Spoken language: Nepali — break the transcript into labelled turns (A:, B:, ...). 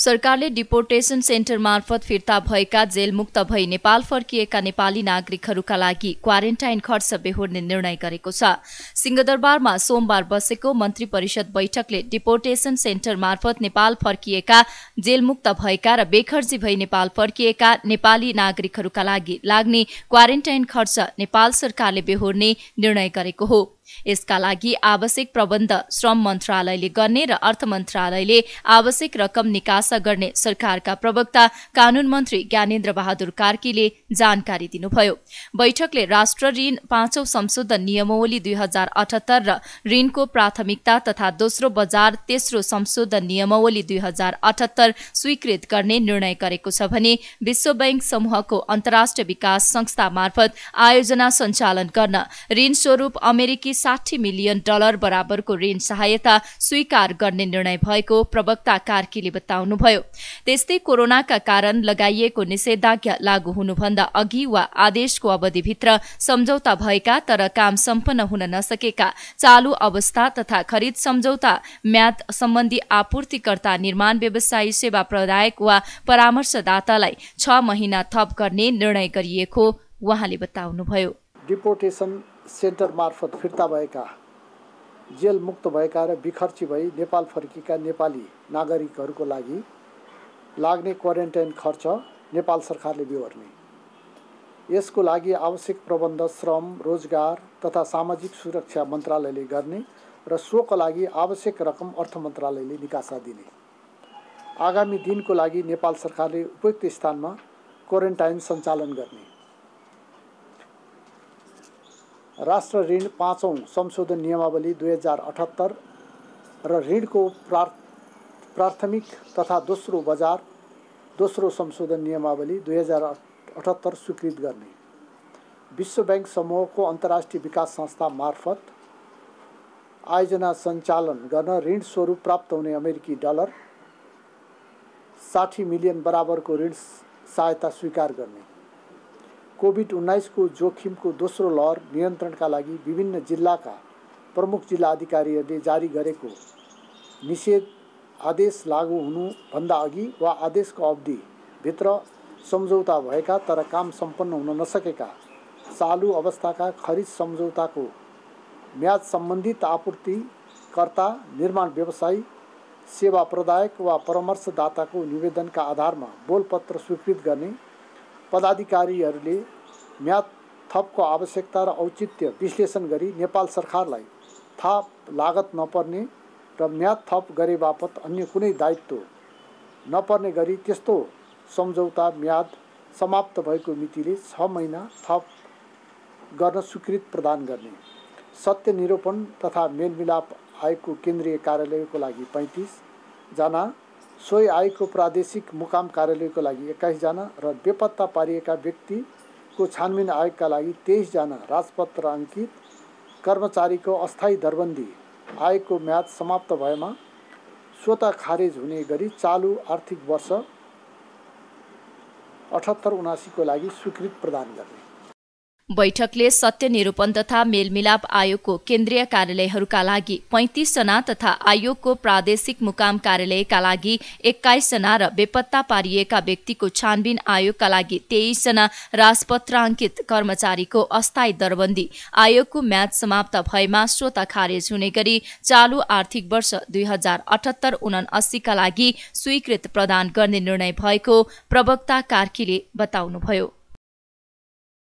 A: सरकारले डिपोर्टेसन सेन्टर मार्फत फिर्ता भएका जेलमुक्त भई नेपाल फर्किएका नेपाली नागरिकहरूका लागि क्वारेन्टाइन खर्च बेहोर्ने निर्णय गरेको छ सिंहदरबारमा सोमबार बसेको मन्त्री परिषद बैठकले डिपोर्टेसन सेन्टर मार्फत नेपाल फर्किएका जेलमुक्त भएका र बेखर्जी भई नेपाल फर्किएका नेपाली नागरिकहरूका लागि लाग्ने क्वारेन्टाइन खर्च नेपाल सरकारले बेहोर्ने निर्णय गरेको हो यसका लागि आवश्यक प्रबन्ध श्रम मन्त्रालयले गर्ने र अर्थ मन्त्रालयले आवश्यक रकम निकासा गर्ने सरकारका प्रवक्ता कानून मन्त्री ज्ञानेन्द्र बहादुर कार्कीले जानकारी दिनुभयो बैठकले राष्ट्र ऋण पाँचौं संशोधन नियमावली दुई हजार अठहत्तर र ऋणको प्राथमिकता तथा दोस्रो बजार तेस्रो संशोधन नियमावली दुई हजार अठहत्तर स्वीकृत गर्ने निर्णय गरेको छ भने विश्व बैंक समूहको अन्तर्राष्ट्रिय विकास संस्था मार्फत आयोजना सञ्चालन गर्न ऋण स्वरूप अमेरिकी साठी मिलियन डलर बराबरको ऋण सहायता स्वीकार गर्ने निर्णय भएको प्रवक्ता कार्कीले बताउनुभयो त्यस्तै कोरोनाका कारण लगाइएको निषेधाज्ञा लागू हुनुभन्दा अघि वा आदेशको अवधिभित्र सम्झौता भएका तर काम सम्पन्न हुन नसकेका चालु अवस्था तथा खरिद सम्झौता म्याद सम्बन्धी आपूर्तिकर्ता निर्माण व्यवसायी सेवा प्रदायक वा परामर्शदातालाई छ महिना थप गर्ने निर्णय गरिएको उहाँले बताउनुभयो
B: डिपोर्टेसन सेन्टर मार्फत फिर्ता भएका जेल मुक्त भएका र बिखर्ची भई नेपाल फर्किएका नेपाली नागरिकहरूको लागि लाग्ने क्वारेन्टाइन खर्च नेपाल सरकारले बिहोर्ने यसको लागि आवश्यक प्रबन्ध श्रम रोजगार तथा सामाजिक सुरक्षा मन्त्रालयले गर्ने र सोको लागि आवश्यक रकम अर्थ मन्त्रालयले निकासा दिने आगामी दिनको लागि नेपाल सरकारले उपयुक्त स्थानमा क्वारेन्टाइन सञ्चालन गर्ने राष्ट्र ऋण पांचों संशोधन नियमावली दुई हजार अठहत्तर र को प्रा प्राथमिक तथा दोसरो बजार दोसरो संशोधन नियमावली दुई हजार अठहत्तर स्वीकृत करने विश्व बैंक समूह को अंतरराष्ट्रीय विकास संस्था मार्फत आयोजना संचालन कर ऋण स्वरूप प्राप्त होने अमेरिकी डलर साठी मिलियन बराबर को ऋण सहायता स्वीकार करने कोभिड उन्नाइसको जोखिमको दोस्रो लहर नियन्त्रणका लागि विभिन्न जिल्लाका प्रमुख जिल्लाधिकारीहरूले जारी गरेको निषेध आदेश लागू हुनुभन्दा अघि वा आदेशको अवधिभित्र सम्झौता भएका तर काम सम्पन्न हुन नसकेका चालु अवस्थाका खरिद सम्झौताको म्याद सम्बन्धित आपूर्तिकर्ता निर्माण व्यवसायी सेवा प्रदायक वा परामर्शदाताको निवेदनका आधारमा बोलपत्र स्वीकृत गर्ने पदाधिकारीहरूले म्याद थपको आवश्यकता र औचित्य विश्लेषण गरी नेपाल सरकारलाई थप लागत नपर्ने र म्याद थप गरे बापत अन्य कुनै दायित्व नपर्ने गरी त्यस्तो सम्झौता म्याद समाप्त भएको मितिले छ महिना थप गर्न स्वीकृत प्रदान गर्ने सत्य निरूपण तथा मेलमिलाप आयोगको केन्द्रीय कार्यालयको लागि पैँतिसजना सोही आयोगको प्रादेशिक मुकाम कार्यालयको लागि एक्काइसजना र बेपत्ता पारिएका व्यक्तिको छानबिन आयोगका लागि तेइसजना राजपत्र अङ्कित कर्मचारीको अस्थायी दरबन्दी आयोगको म्याद समाप्त भएमा स्वत खारेज हुने गरी चालु आर्थिक वर्ष अठहत्तर उनासीको लागि स्वीकृत प्रदान गर्ने
A: बैठकले सत्य निरूपण तथा मेलमिलाप आयोगको केन्द्रीय कार्यालयहरूका लागि पैँतिसजना तथा आयोगको प्रादेशिक मुकाम कार्यालयका लागि एक्काइसजना र बेपत्ता पारिएका व्यक्तिको छानबिन आयोगका लागि तेइसजना राजपत्राङ्कित कर्मचारीको अस्थायी दरबन्दी आयोगको म्याच समाप्त भएमा श्रोता खारेज हुने गरी चालु आर्थिक वर्ष दुई हजार अठहत्तर उनाअस्सीका लागि स्वीकृत प्रदान गर्ने निर्णय भएको प्रवक्ता कार्कीले बताउनुभयो